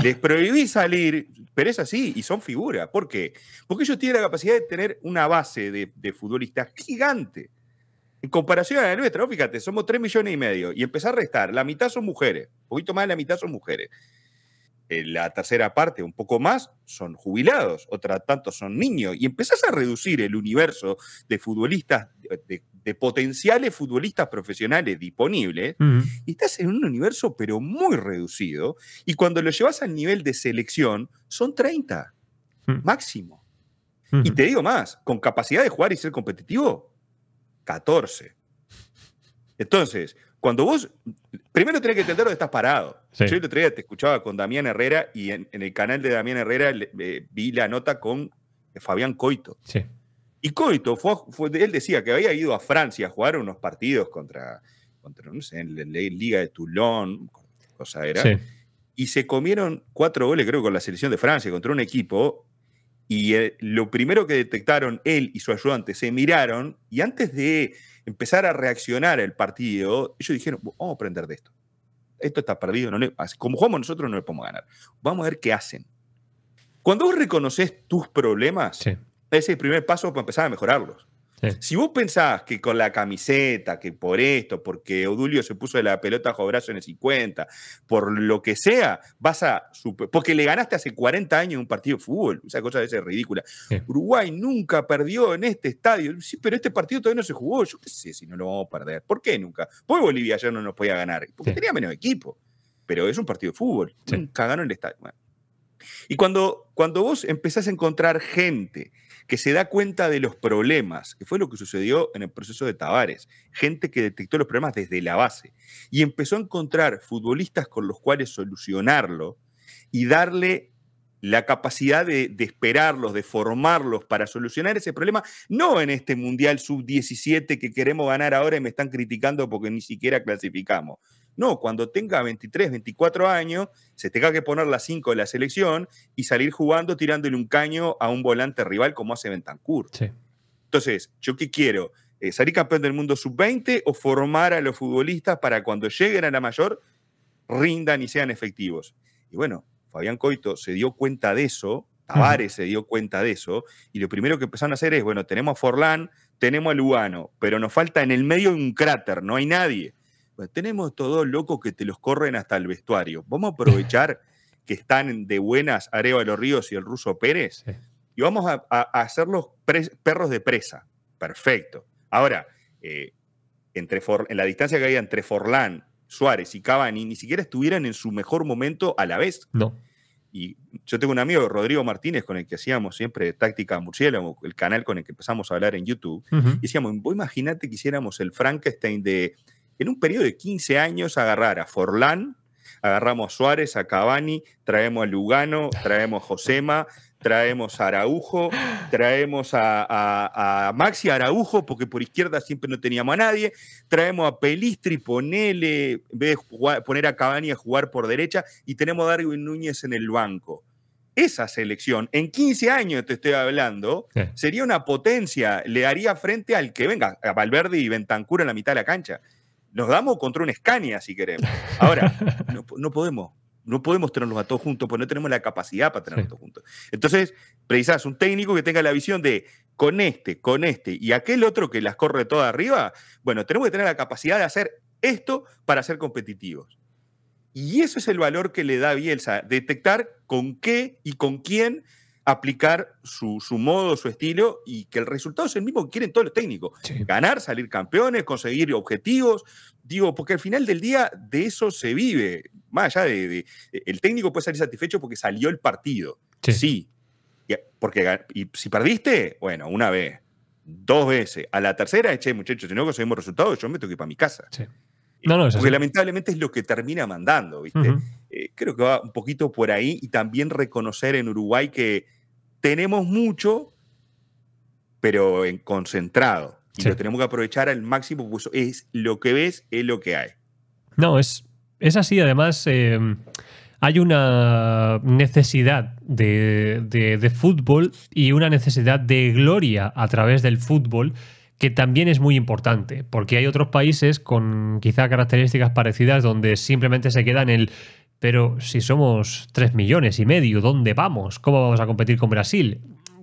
Les prohibí salir, pero es así y son figuras. ¿Por qué? Porque ellos tienen la capacidad de tener una base de, futbolistas gigante. En comparación a la nuestra, fíjate, somos tres millones y medio y empezar a restar, la mitad son mujeres, un poquito más de la mitad son mujeres. Eh, la tercera parte, un poco más, son jubilados, otra tanto son niños, y empezás a reducir el universo de futbolistas, de, potenciales futbolistas profesionales disponibles, y estás en un universo pero muy reducido, y cuando lo llevas al nivel de selección, son 30, mm. máximo. Y te digo más, con capacidad de jugar y ser competitivo, 14. Entonces, cuando vos, primero tenés que entender dónde estás parado. Yo el otro te escuchaba con Damián Herrera y en, el canal de Damián Herrera eh, vi la nota con eh, Fabián Coito. Y Coito, fue, él decía que había ido a Francia a jugar unos partidos contra, no sé, en la, Liga de Toulon, cosa era. Sí. Y se comieron cuatro goles, creo, con la selección de Francia, contra un equipo. Y eh, lo primero que detectaron él y su ayudante se miraron y antes de Empezar a reaccionar el partido, ellos dijeron, vamos a aprender de esto. Esto está perdido, no le, como jugamos nosotros no le podemos ganar. Vamos a ver qué hacen. Cuando vos reconoces tus problemas, ese es el primer paso para empezar a mejorarlos. Si vos pensás que con la camiseta, que por esto, porque Odulio se puso la pelota a brazo en el 50, por lo que sea, vas a. Porque le ganaste hace 40 años un partido de fútbol, esa cosa a veces es ridícula. Uruguay nunca perdió en este estadio. Sí, pero este partido todavía no se jugó. Yo qué sé si no lo vamos a perder. ¿Por qué nunca? Porque Bolivia ayer no nos podía ganar, porque tenía menos equipo. Pero es un partido de fútbol. Nunca ganó en el estadio. Y cuando, cuando vos empezás a encontrar gente que se da cuenta de los problemas, que fue lo que sucedió en el proceso de Tavares, gente que detectó los problemas desde la base y empezó a encontrar futbolistas con los cuales solucionarlo y darle la capacidad de, de esperarlos, de formarlos para solucionar ese problema, no en este Mundial Sub-17 que queremos ganar ahora y me están criticando porque ni siquiera clasificamos. No, cuando tenga 23, 24 años, se tenga que poner las 5 de la selección y salir jugando tirándole un caño a un volante rival como hace Bentancur. Entonces, ¿yo qué quiero? Eh, ¿Salir campeón del mundo sub-20 o formar a los futbolistas para cuando lleguen a la mayor rindan y sean efectivos? Y bueno, Fabián Coito se dio cuenta de eso, Tavares se dio cuenta de eso, y lo primero que empezaron a hacer es, bueno, tenemos a Forlán, tenemos a Lugano, pero nos falta en el medio un cráter, no hay nadie tenemos dos locos que te los corren hasta el vestuario. Vamos a aprovechar que están de buenas los Ríos y el ruso Pérez y vamos a, hacerlos perros de presa. Perfecto. Ahora, eh, entre en la distancia que había entre Forlán, Suárez y Cavani, ni siquiera estuvieran en su mejor momento a la vez. No. Y yo tengo un amigo, Rodrigo Martínez, con el que hacíamos siempre Táctica Murciélago, el canal con el que empezamos a hablar en YouTube, y decíamos, vos que hiciéramos el Frankenstein de en un periodo de 15 años agarrar a Forlán, agarramos a Suárez, a Cavani, traemos a Lugano, traemos a Josema, traemos a Araujo, traemos a, a, a, Maxi Araujo, porque por izquierda siempre no teníamos a nadie, traemos a Pelistri, ponele, en poner a Cavani a jugar por derecha, y tenemos a Darwin Núñez en el banco. Esa selección, en 15 años te estoy hablando, sería una potencia, le haría frente al que venga, a Valverde y Bentancur en la mitad de la cancha nos damos contra un Scania si queremos. Ahora, no, podemos. No podemos tenerlos a todos juntos, porque no tenemos la capacidad para tenerlos a todos juntos. Entonces, precisas un técnico que tenga la visión de con este, con este y aquel otro que las corre todas arriba. Bueno, tenemos que tener la capacidad de hacer esto para ser competitivos. Y eso es el valor que le da Bielsa, detectar con qué y con quién aplicar su, modo, su estilo y que el resultado es el mismo que quieren todos los técnicos. Ganar, salir campeones, conseguir objetivos. Digo, porque al final del día de eso se vive. Más allá de, el técnico puede salir satisfecho porque salió el partido. Sí. porque y si perdiste, bueno, una vez, dos veces. A la tercera, che, muchachos, si no conseguimos resultados, yo me tengo que ir para mi casa. Sí. No, no, porque lamentablemente es lo que termina mandando, ¿viste? Eh, creo que va un poquito por ahí y también reconocer en Uruguay que tenemos mucho, pero en concentrado. Y lo tenemos que aprovechar al máximo, pues es lo que ves, es lo que hay. No, es, es así. Además, em, hay una necesidad de fútbol y una necesidad de gloria a través del fútbol que también es muy importante, porque hay otros países con quizá características parecidas donde simplemente se queda en el pero si somos 3 millones y medio, ¿dónde vamos? ¿Cómo vamos a competir con Brasil?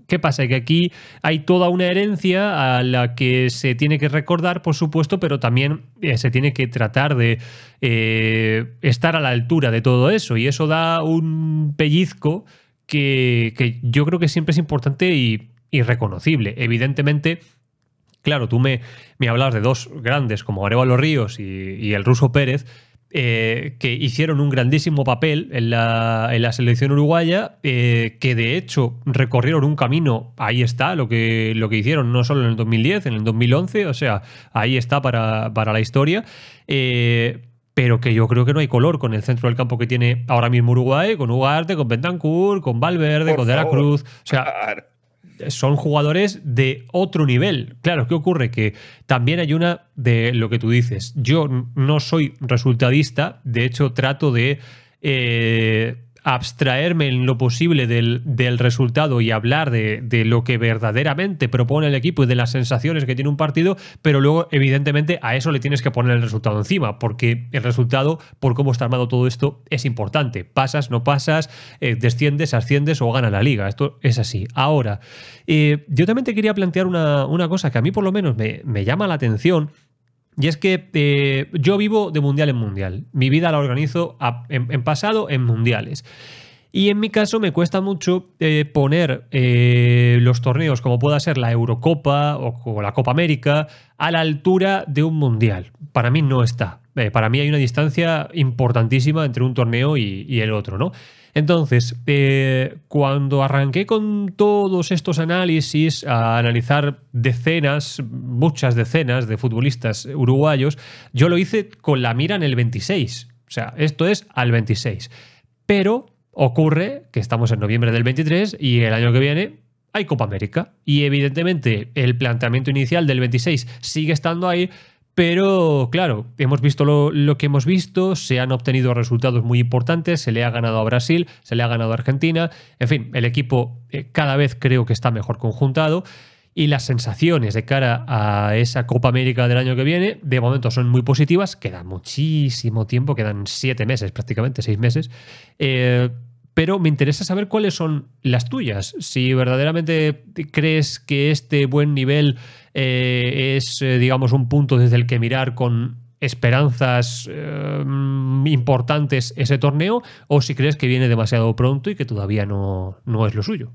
¿Qué pasa? Que aquí hay toda una herencia a la que se tiene que recordar, por supuesto, pero también eh, se tiene que tratar de eh, estar a la altura de todo eso. Y eso da un pellizco que, yo creo que siempre es importante y, y reconocible. Evidentemente, claro, tú me, me hablabas de dos grandes como Arevalo Ríos y, el ruso Pérez, eh, que hicieron un grandísimo papel en la, selección uruguaya, eh, que de hecho recorrieron un camino, ahí está lo que, lo que hicieron, no solo en el 2010, en el 2011, o sea, ahí está para, la historia. Eh, pero que yo creo que no hay color con el centro del campo que tiene ahora mismo Uruguay, con Ugarte, con Bentancur, con Valverde, con De Cruz son jugadores de otro nivel. Claro, ¿qué ocurre? Que también hay una de lo que tú dices. Yo no soy resultadista, de hecho trato de... Eh, abstraerme en lo posible del, resultado y hablar de, lo que verdaderamente propone el equipo y de las sensaciones que tiene un partido, pero luego evidentemente a eso le tienes que poner el resultado encima, porque el resultado, por cómo está armado todo esto, es importante. Pasas, no pasas, eh, desciendes, asciendes o gana la liga. Esto es así. Ahora, eh, yo también te quería plantear una, cosa que a mí por lo menos me, me llama la atención y es que eh, yo vivo de mundial en mundial. Mi vida la organizo en pasado en mundiales. Y en mi caso me cuesta mucho eh, poner eh, los torneos como pueda ser la Eurocopa o, la Copa América a la altura de un mundial. Para mí no está. Eh, para mí hay una distancia importantísima entre un torneo y, y el otro, ¿no? Entonces, cuando arranqué con todos estos análisis, a analizar decenas, muchas decenas de futbolistas uruguayos, yo lo hice con la mira en el 26. O sea, esto es al 26. Pero Ocurre que estamos en noviembre del 23 y el año que viene hay Copa América. Y evidentemente el planteamiento inicial del 26 sigue estando ahí, pero claro, hemos visto lo, que hemos visto, se han obtenido resultados muy importantes, se le ha ganado a Brasil, se le ha ganado a Argentina, en fin, el equipo eh, cada vez creo que está mejor conjuntado y las sensaciones de cara a esa Copa América del año que viene de momento son muy positivas, queda muchísimo tiempo, quedan siete meses prácticamente, seis meses. Eh, pero me interesa saber cuáles son las tuyas. Si verdaderamente crees que este buen nivel eh, es, eh, digamos, un punto desde el que mirar con esperanzas eh, importantes ese torneo, o si crees que viene demasiado pronto y que todavía no, no es lo suyo.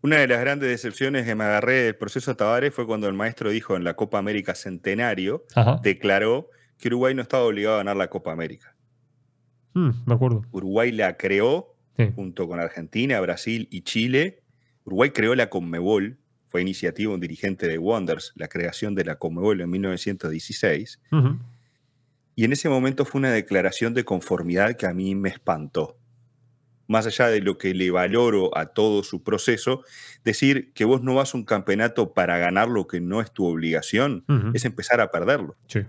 Una de las grandes decepciones que me agarré del proceso Tavares fue cuando el maestro dijo en la Copa América Centenario, declaró que Uruguay no estaba obligado a ganar la Copa América. Mm, me acuerdo. Uruguay la creó junto con Argentina, Brasil y Chile. Uruguay creó la Conmebol, fue iniciativa un dirigente de Wonders, la creación de la Conmebol en 1916. Y en ese momento fue una declaración de conformidad que a mí me espantó. Más allá de lo que le valoro a todo su proceso, decir que vos no vas a un campeonato para ganar lo que no es tu obligación es empezar a perderlo. Sí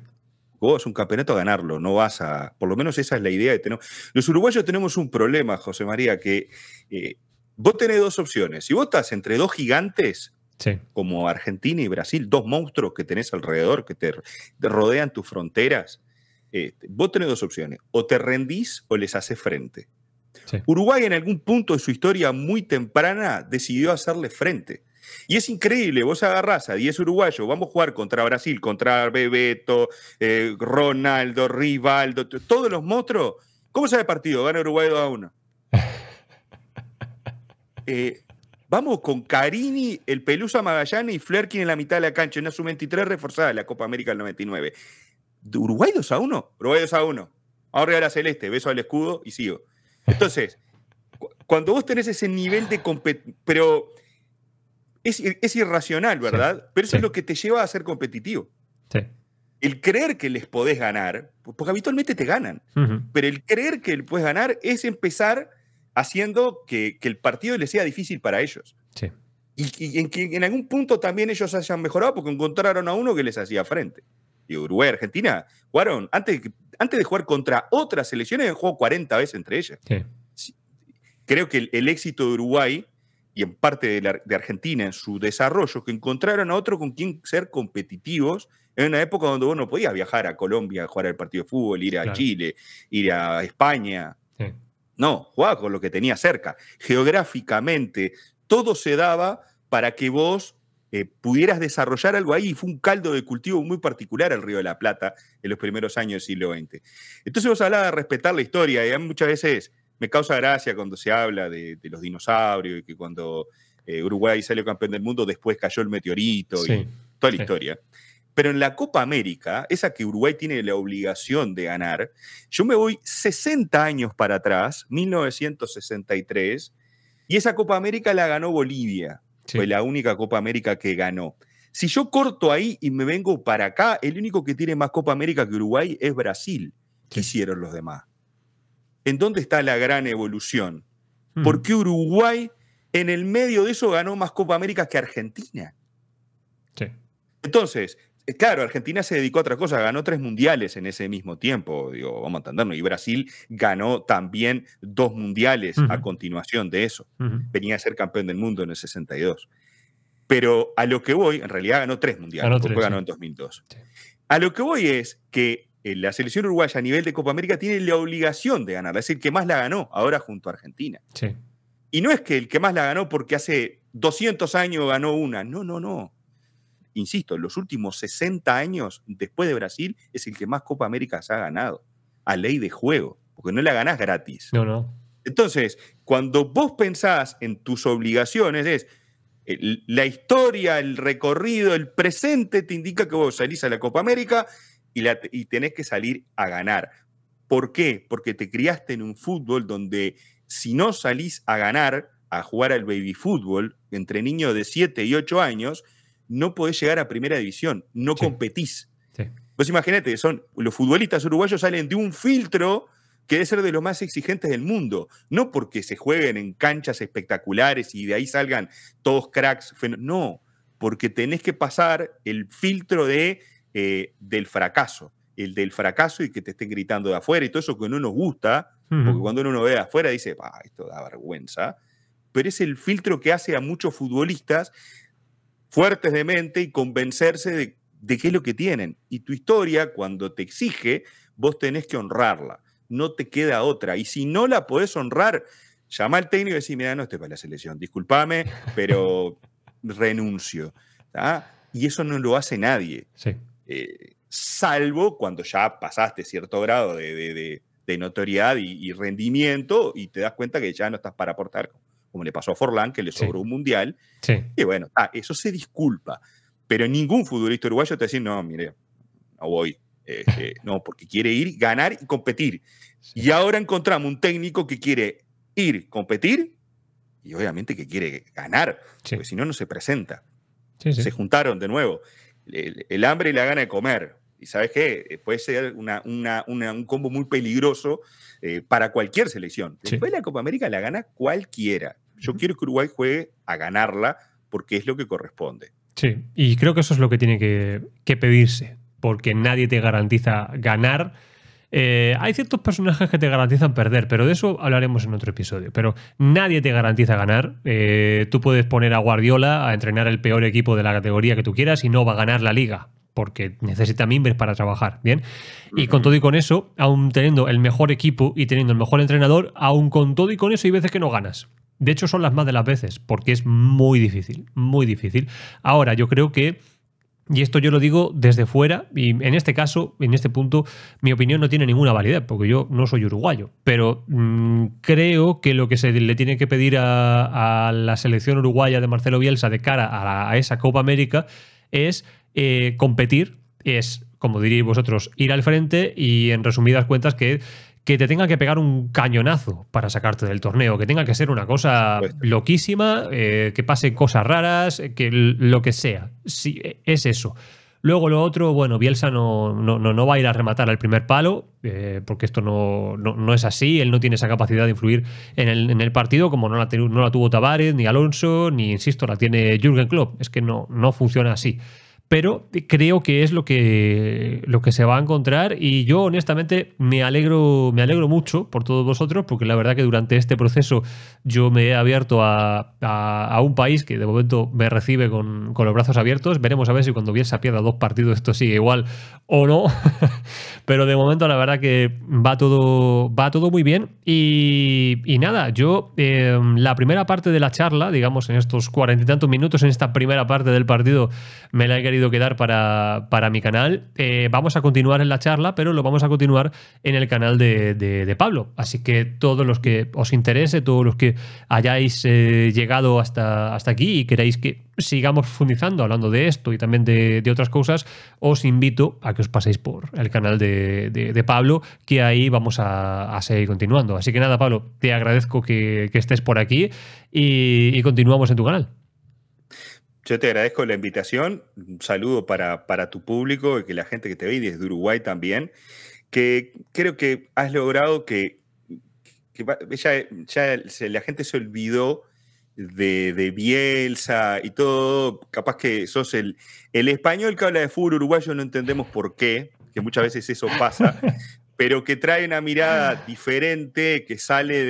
vos es un campeonato a ganarlo, no vas a. Por lo menos esa es la idea que tenemos. Los uruguayos tenemos un problema, José María, que eh, vos tenés dos opciones. Si vos estás entre dos gigantes, como Argentina y Brasil, dos monstruos que tenés alrededor, que te, rodean tus fronteras, este, vos tenés dos opciones. O te rendís o les haces frente. Uruguay en algún punto de su historia muy temprana decidió hacerle frente. Y es increíble, vos agarrás a 10 uruguayos, vamos a jugar contra Brasil, contra Bebeto, eh, Ronaldo, Rivaldo, todos los monstruos. ¿Cómo sale el partido? Gana Uruguay 2 a 1. Eh, vamos con Carini, el Pelusa Magallanes y Flerkin en la mitad de la cancha, una sub-23 reforzada de la Copa América del 99. Uruguay 2 a 1, Uruguay 2 a 1. Ahora a la celeste, beso al escudo y sigo. Entonces, cuando vos tenés ese nivel de competencia, pero es, irracional, ¿verdad? Pero eso es lo que te lleva a ser competitivo. El creer que les podés ganar, porque habitualmente te ganan, pero el creer que puedes ganar es empezar haciendo que, el partido les sea difícil para ellos. Y, en que en algún punto también ellos hayan mejorado porque encontraron a uno que les hacía frente. Y Uruguay, Argentina, jugaron, antes, antes de jugar contra otras selecciones, han jugado 40 veces entre ellas. Creo que el éxito de Uruguay y en parte de, Argentina en su desarrollo, que encontraron a otro con quien ser competitivos en una época donde vos no podías viajar a Colombia jugar al partido de fútbol, ir a Chile, ir a España. No, jugaba con lo que tenía cerca. Geográficamente, todo se daba para que vos eh, pudieras desarrollar algo ahí. Y fue un caldo de cultivo muy particular el Río de la Plata en los primeros años del siglo XX. Entonces vos hablabas de respetar la historia y muchas veces me causa gracia cuando se habla de, los dinosaurios y que cuando eh, Uruguay salió campeón del mundo, después cayó el meteorito y toda la historia. Pero en la Copa América, esa que Uruguay tiene la obligación de ganar, yo me voy 60 años para atrás, 1963, y esa Copa América la ganó Bolivia. Fue la única Copa América que ganó. Si yo corto ahí y me vengo para acá, el único que tiene más Copa América que Uruguay es Brasil. ¿Qué hicieron los demás? en dónde está la gran evolución. Porque hmm. ¿Por qué Uruguay en el medio de eso ganó más Copa América que Argentina? Sí. Entonces, eh, claro, Argentina se dedicó a otra cosa, ganó tres mundiales en ese mismo tiempo, digo, vamos a entendernos, y Brasil ganó también dos mundiales a continuación de eso. Venía a ser campeón del mundo en el 62. Pero a lo que voy, en realidad ganó tres mundiales, ganó ganó en 2002. A lo que voy es que eh, la selección uruguaya a nivel de Copa América tiene la obligación de ganar, es el que más la ganó ahora junto a Argentina. Y no es que el que más la ganó porque hace 200 años ganó una, no, no, no. Insisto, los últimos 60 años después de Brasil es el que más Copa América se ha ganado, a ley de juego, porque no la ganás gratis. No, no. Entonces, cuando vos pensás en tus obligaciones, es eh, la historia, el recorrido, el presente te indica que vos salís a la Copa América y, tenés que salir a ganar. ¿Por qué? Porque te criaste en un fútbol donde si no salís a ganar, a jugar al baby fútbol, entre niños de 7 y 8 años, no podés llegar a primera división, no competís. Pues Vos imagínate, son, los futbolistas uruguayos salen de un filtro que debe ser de los más exigentes del mundo, no porque se jueguen en canchas espectaculares y de ahí salgan todos cracks, no, porque tenés que pasar el filtro de eh, del fracaso, el del fracaso y que te estén gritando de afuera y todo eso que no nos gusta, porque cuando uno lo ve de afuera dice, esto da vergüenza, pero es el filtro que hace a muchos futbolistas fuertes de mente y convencerse de, qué es lo que tienen. Y tu historia, cuando te exige, vos tenés que honrarla, no te queda otra. Y si no la podés honrar, llama al técnico y decís, mira, no estoy para la selección, discúlpame, pero renuncio. Y eso no lo hace nadie. Sí. Eh, salvo cuando ya pasaste cierto grado de, notoriedad y, rendimiento y te das cuenta que ya no estás para aportar, como le pasó a Forlán, que le sobró un mundial. Y bueno, eso se disculpa, pero ningún futbolista uruguayo te dice, no, mire, no voy. Este, no, porque quiere ir, ganar y competir. Y ahora encontramos un técnico que quiere ir, competir y obviamente que quiere ganar, porque si no, no se presenta. Se juntaron de nuevo el, hambre y la gana de comer. Y sabes qué, eh, puede ser una, un combo muy peligroso eh, para cualquier selección. Después la Copa América la gana cualquiera. Yo quiero que Uruguay juegue a ganarla porque es lo que corresponde. Sí, y creo que eso es lo que tiene que, que pedirse, porque nadie te garantiza ganar eh, hay ciertos personajes que te garantizan perder, pero de eso hablaremos en otro episodio. Pero nadie te garantiza ganar. Eh, tú puedes poner a Guardiola a entrenar el peor equipo de la categoría que tú quieras y no va a ganar la liga porque necesita mimbres para trabajar, ¿bien? Y con todo y con eso, aún teniendo el mejor equipo y teniendo el mejor entrenador, aún con todo y con eso hay veces que no ganas. De hecho, son las más de las veces, porque es muy difícil, muy difícil. Ahora, yo creo que y esto yo lo digo desde fuera y en este caso, en este punto, mi opinión no tiene ninguna validez porque yo no soy uruguayo. Pero mm, creo que lo que se le tiene que pedir a, la selección uruguaya de Marcelo Bielsa de cara a, esa Copa América es eh, competir, es, como diríais vosotros, ir al frente y en resumidas cuentas que que te tenga que pegar un cañonazo para sacarte del torneo, que tenga que ser una cosa pues loquísima, eh, que pase cosas raras, eh, que lo que sea. Sí, e, es eso. Luego lo otro, bueno, Bielsa no, no, va a ir a rematar al primer palo, eh, porque esto no, no, es así, él no tiene esa capacidad de influir en el, en el partido como no la, tuvo Tavares, ni Alonso, ni, insisto, la tiene Jürgen Klopp, es que no, no funciona así pero creo que es lo que, lo que se va a encontrar y yo honestamente me alegro, me alegro mucho por todos vosotros, porque la verdad que durante este proceso yo me he abierto a, un país que de momento me recibe con, los brazos abiertos, veremos a ver si cuando Bielsa pierda dos partidos esto sigue igual o no, pero de momento la verdad que va todo, va todo muy bien y, nada, yo em, la primera parte de la charla, digamos en estos cuarenta y tantos minutos, en esta primera parte del partido, me la he quedar para, mi canal. Eh, vamos a continuar en la charla, pero lo vamos a continuar en el canal de, Pablo. Así que todos los que os interese, todos los que hayáis eh, llegado hasta, hasta aquí y queráis que sigamos profundizando hablando de esto y también de, otras cosas, os invito a que os paséis por el canal de, Pablo, que ahí vamos a, seguir continuando. Así que nada, Pablo, te agradezco que, estés por aquí y continuamos en tu canal. Yo te agradezco la invitación, un saludo para, tu público y que la gente que te ve y desde Uruguay también, que creo que has logrado que, ya, la gente se olvidó de, Bielsa y todo, capaz que sos el, el español que habla de fútbol uruguayo, no entendemos por qué, que muchas veces eso pasa, pero que trae una mirada diferente, que sale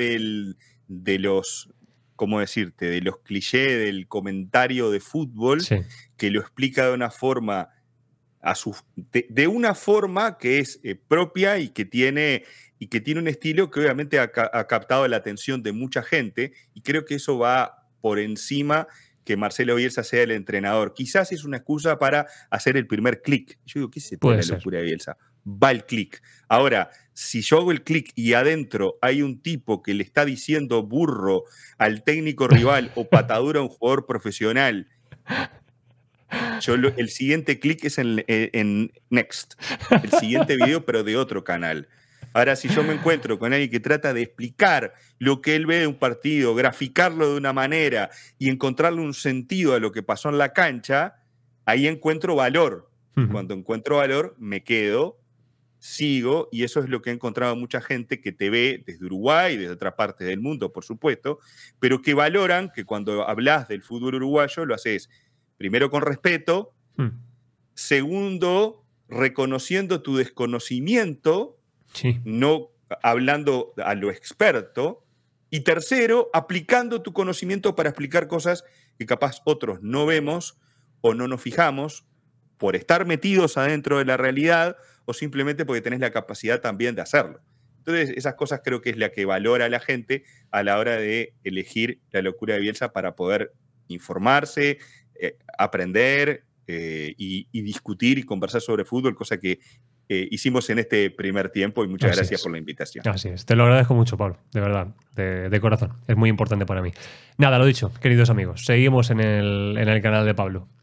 de los ¿cómo decirte?, de los clichés del comentario de fútbol, que lo explica de una forma a de, una forma que es eh, propia y que tiene y que tiene un estilo que obviamente ha, captado la atención de mucha gente y creo que eso va por encima que Marcelo Bielsa sea el entrenador. Quizás es una excusa para hacer el primer clic. Yo digo, ¿qué se puede la locura de Bielsa? va el clic. Ahora, si yo hago el clic y adentro hay un tipo que le está diciendo burro al técnico rival o patadura a un jugador profesional, yo el siguiente clic es en, eh, en, Next, el siguiente video, pero de otro canal. Ahora, si yo me encuentro con alguien que trata de explicar lo que él ve de un partido, graficarlo de una manera y encontrarle un sentido a lo que pasó en la cancha, ahí encuentro valor. Cuando encuentro valor, me quedo sigo y eso es lo que he encontrado mucha gente que te ve desde Uruguay, desde otras partes del mundo, por supuesto, pero que valoran que cuando hablas del fútbol uruguayo lo haces primero con respeto, hmm. segundo, reconociendo tu desconocimiento, no hablando a lo experto, y tercero, aplicando tu conocimiento para explicar cosas que capaz otros no vemos o no nos fijamos por estar metidos adentro de la realidad o simplemente porque tenés la capacidad también de hacerlo. Entonces, esas cosas creo que es la que valora la gente a la hora de elegir la locura de Bielsa para poder informarse, eh, aprender eh, y, discutir y conversar sobre fútbol, cosa que eh, hicimos en este primer tiempo y muchas gracias por la invitación. Así es, te lo agradezco mucho, Pablo, de verdad, de, corazón, es muy importante para mí. Nada, lo dicho, queridos amigos, seguimos en el canal de Pablo.